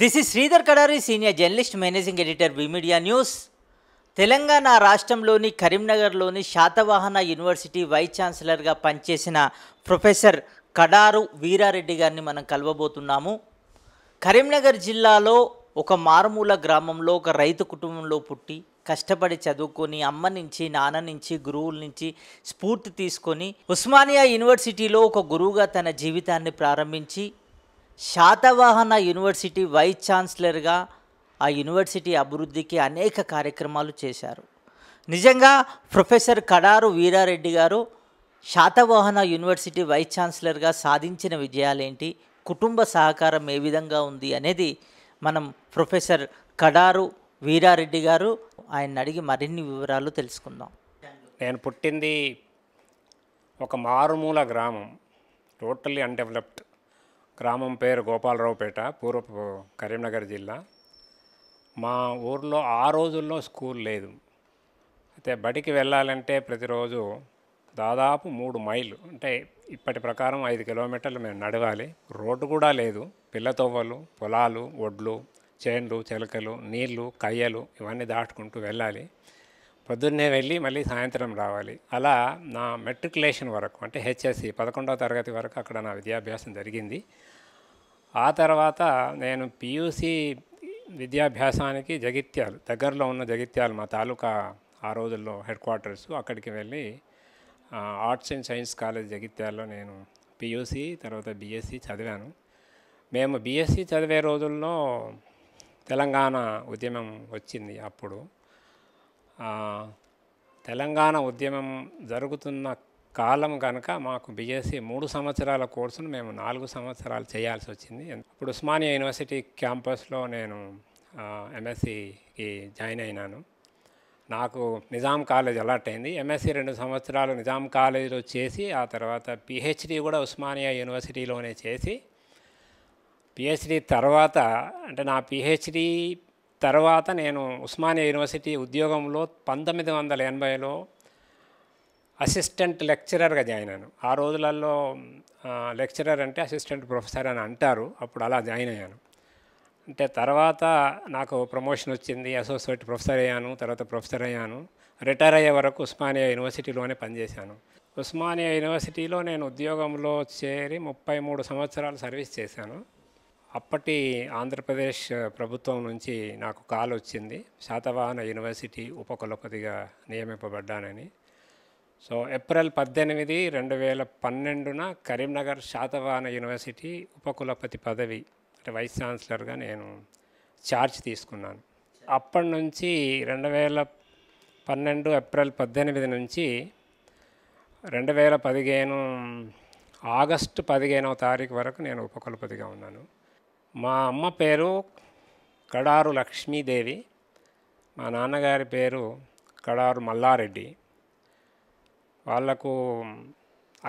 this is Sridhar Kadari senior journalist managing editor media news Telangana రాష్ట్రంలోని కరీంనగర్లోని Satavahana university vice ఛాన్సలర్గా పనిచేసిన professor కడారు Veerareddy గారిని మనం కలవబోతున్నాము కరీంనగర్ జిల్లాలో ఒక మారుమూల గ్రామంలో ఒక రైతు కుటుంబంలో పుట్టి కష్టపడి చదువుకొని అమ్మ నుంచి నాన్న నుంచి గురువుల నుంచి స్ఫూర్తి తీసుకొని ఉస్మానియా యూనివర్సిటీలో ఒక గురువుగా తన జీవితాన్ని ప్రారంభించి శాతవాహన యూనివర్సిటీ వైస్ ఛాన్సలర్గా ఆ యూనివర్సిటీ అభివృద్ధికి అనేక కార్యక్రమాలు చేశారు నిజంగా ప్రొఫెసర్ కడారు వీరారెడ్డి గారు శాతవాహన యూనివర్సిటీ వైస్ ఛాన్సలర్గా సాధించిన విజయాలేంటి కుటుంబ సహకారం ఏ విధంగా ఉంది అనేది మనం ప్రొఫెసర్ కడారు వీరారెడ్డి గారు ఆయన అడిగి మరిన్ని వివరాలు తెలుసుకుందాం నేను పుట్టింది ఒక మారుమూల గ్రామం టోటల్లీ అన్డెవలప్డ్ గ్రామం పేరు గోపాలరావుపేట పూర్వపు కరీంనగర్ జిల్లా మా ఊర్లో ఆ రోజుల్లో స్కూల్ లేదు అయితే బడికి వెళ్ళాలంటే ప్రతిరోజు దాదాపు మూడు మైళ్ళు అంటే ఇప్పటి ప్రకారం ఐదు కిలోమీటర్లు మేము నడవాలి రోడ్డు కూడా లేదు పిల్లతోవలు పొలాలు ఒడ్లు చేన్లు చెలకలు నీళ్లు కయ్యలు ఇవన్నీ దాటుకుంటూ వెళ్ళాలి పొద్దున్నే వెళ్ళి మళ్ళీ సాయంత్రం రావాలి అలా నా మెట్రికులేషన్ వరకు అంటే హెచ్ఎస్సి పదకొండవ తరగతి వరకు అక్కడ నా విద్యాభ్యాసం జరిగింది ఆ తర్వాత నేను పియూసి విద్యాభ్యాసానికి జగిత్యాలు దగ్గరలో ఉన్న జగిత్యాలు మా తాలూకా ఆ రోజుల్లో హెడ్ క్వార్టర్స్ అక్కడికి వెళ్ళి ఆర్ట్స్ అండ్ సైన్స్ కాలేజ్ జగిత్యాల్లో నేను పియూసి తర్వాత బీఎస్సీ చదివాను మేము బీఎస్సీ చదివే రోజుల్లో తెలంగాణ ఉద్యమం వచ్చింది అప్పుడు తెలంగాణ ఉద్యమం జరుగుతున్న కాలం కనుక మాకు బీఎస్సీ మూడు సంవత్సరాల కోర్సును మేము నాలుగు సంవత్సరాలు చేయాల్సి వచ్చింది ఇప్పుడు ఉస్మానియా యూనివర్సిటీ క్యాంపస్లో నేను ఎంఎస్సికి జాయిన్ అయినాను నాకు నిజాం కాలేజ్ అలర్ట్ అయింది ఎంఎస్సి రెండు సంవత్సరాలు నిజాం కాలేజీలో చేసి ఆ తర్వాత పిహెచ్డి కూడా ఉస్మానియా యూనివర్సిటీలోనే చేసి పిహెచ్డి తర్వాత అంటే నా పిహెచ్డి తర్వాత నేను ఉస్మానియా యూనివర్సిటీ ఉద్యోగంలో పంతొమ్మిది వందల ఎనభైలో అసిస్టెంట్ లెక్చరర్గా జాయిన్ అయ్యాను ఆ రోజులలో లెక్చరర్ అంటే అసిస్టెంట్ ప్రొఫెసర్ అని అంటారు అప్పుడు అలా జాయిన్ అయ్యాను అంటే తర్వాత నాకు ప్రమోషన్ వచ్చింది అసోసియేట్ ప్రొఫెసర్ అయ్యాను తర్వాత ప్రొఫెసర్ అయ్యాను రిటైర్ అయ్యే వరకు ఉస్మానియా యూనివర్సిటీలోనే పనిచేశాను ఉస్మానియా యూనివర్సిటీలో నేను ఉద్యోగంలో చేరి ముప్పై మూడు సంవత్సరాలు సర్వీస్ చేశాను అప్పటి ఆంధ్రప్రదేశ్ ప్రభుత్వం నుంచి నాకు కాల్ వచ్చింది శాతవాహన యూనివర్సిటీ ఉపకులపతిగా నియమింపబడ్డానని సో ఏప్రిల్ పద్దెనిమిది రెండు వేల పన్నెండున కరీంనగర్ శాతవాహన యూనివర్సిటీ ఉపకులపతి పదవి అంటే వైస్ ఛాన్సలర్గా నేను ఛార్జ్ తీసుకున్నాను అప్పటి నుంచి రెండు వేల పన్నెండు ఏప్రిల్ పద్దెనిమిది నుంచి రెండు వేల పదిహేను ఆగస్టు పదిహేనవ తారీఖు వరకు నేను ఉపకులపతిగా ఉన్నాను మా అమ్మ పేరు కడారు లక్ష్మీదేవి మా నాన్నగారి పేరు కడారు మల్లారెడ్డి వాళ్లకు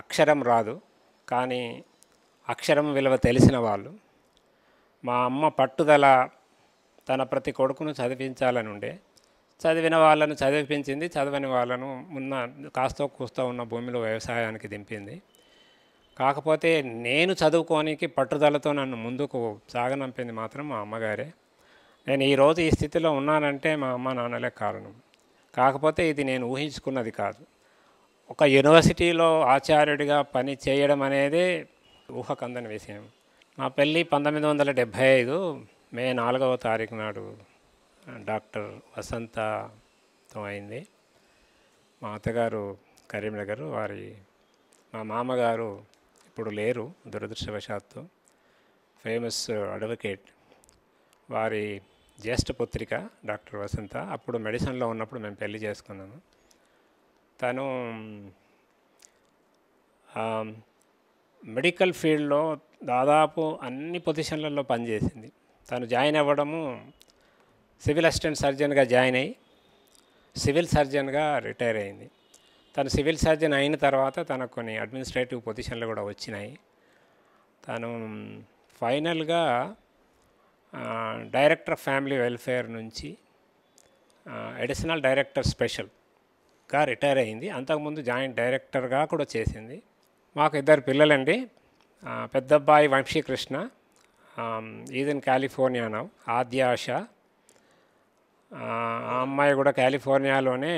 అక్షరం రాదు కానీ అక్షరం విలువ తెలిసిన వాళ్ళు మా అమ్మ పట్టుదల తన ప్రతి కొడుకును చదివించాలని ఉండే చదివిన వాళ్ళను చదివించింది చదవని వాళ్ళను ఉన్న కాస్తో కూస్తో ఉన్న భూమిలో వ్యవసాయానికి దింపింది కాకపోతే నేను చదువుకోనికి పట్టుదలతో నన్ను ముందుకు సాగనంపింది మాత్రం మా అమ్మగారే నేను ఈరోజు ఈ స్థితిలో ఉన్నానంటే మా అమ్మ నాన్నలే కారణం కాకపోతే ఇది నేను ఊహించుకున్నది కాదు ఒక యూనివర్సిటీలో ఆచార్యుడిగా పని చేయడం అనేది ఊహకందని విషయం నా పెళ్ళి పంతొమ్మిది వందల డెబ్భై ఐదు మే నాలుగవ తారీఖు నాడు డాక్టర్ వసంతతో అయింది మా అత్తగారు కరీంనగర్ వారి మా మామగారు ఇప్పుడు లేరు దురదృష్టవశాత్తు ఫేమస్ అడ్వకేట్ వారి జ్యేష్ఠ పుత్రిక డాక్టర్ వసంత అప్పుడు మెడిసిన్లో ఉన్నప్పుడు మేము పెళ్లి చేసుకున్నాము తను మెడికల్ ఫీల్డ్లో దాదాపు అన్ని పొజిషన్లలో పనిచేసింది తను జాయిన్ అవ్వడము సివిల్ అసిస్టెంట్ సర్జన్గా జాయిన్ అయ్యి సివిల్ సర్జన్గా రిటైర్ అయింది తను సివిల్ సర్జన్ అయిన తర్వాత తనకు కొన్ని అడ్మినిస్ట్రేటివ్ పొజిషన్లు కూడా వచ్చినాయి తను ఫైనల్గా డైరెక్టర్ ఫ్యామిలీ వెల్ఫేర్ నుంచి అడిషనల్ డైరెక్టర్ స్పెషల్గా రిటైర్ అయింది అంతకుముందు జాయింట్ డైరెక్టర్గా కూడా చేసింది మాకు ఇద్దరు పిల్లలండి పెద్దబ్బాయి Vamsikrishna is in California now ఆ అమ్మాయి కూడా కాలిఫోర్నియాలోనే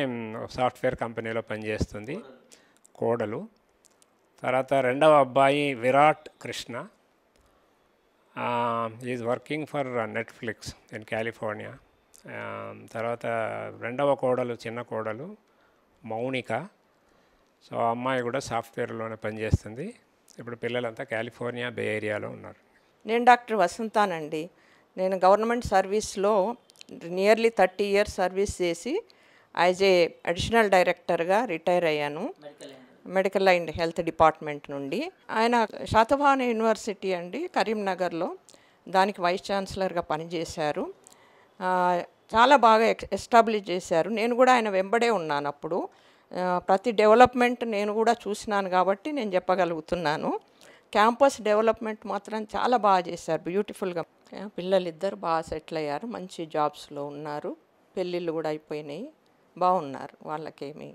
సాఫ్ట్వేర్ కంపెనీలో పనిచేస్తుంది కోడలు తర్వాత రెండవ అబ్బాయి Virat Krishna is working for Netflix in California తర్వాత రెండవ కోడలు చిన్న కోడలు మౌనిక సో అమ్మాయి కూడా సాఫ్ట్వేర్లోనే పనిచేస్తుంది ఇప్పుడు పిల్లలంతా కాలిఫోర్నియా బే ఏరియాలో ఉన్నారు నేను డాక్టర్ వసంతానండి నేను గవర్నమెంట్ సర్వీస్లో నియర్లీ థర్టీ ఇయర్స్ సర్వీస్ చేసి యాజ్ ఏ అడిషనల్ డైరెక్టర్గా రిటైర్ అయ్యాను మెడికల్ అండ్ హెల్త్ డిపార్ట్మెంట్ నుండి ఆయన శాతవాహన యూనివర్సిటీ అండి కరీంనగర్లో దానికి వైస్ ఛాన్సలర్గా పనిచేశారు చాలా బాగా ఎస్టాబ్లిష్ చేశారు నేను కూడా ఆయన వెంబడే ఉన్నాను అప్పుడు ప్రతి డెవలప్మెంట్ నేను కూడా చూసినాను కాబట్టి నేను చెప్పగలుగుతున్నాను క్యాంపస్ డెవలప్మెంట్ మాత్రం చాలా బాగా చేశారు బ్యూటిఫుల్గా పిల్లలు ఇద్దరు బాగా సెటిల్ అయ్యారు మంచి జాబ్స్లో ఉన్నారు పెళ్ళిళ్ళు కూడా అయిపోయినాయి బాగున్నారు వాళ్ళకేమీ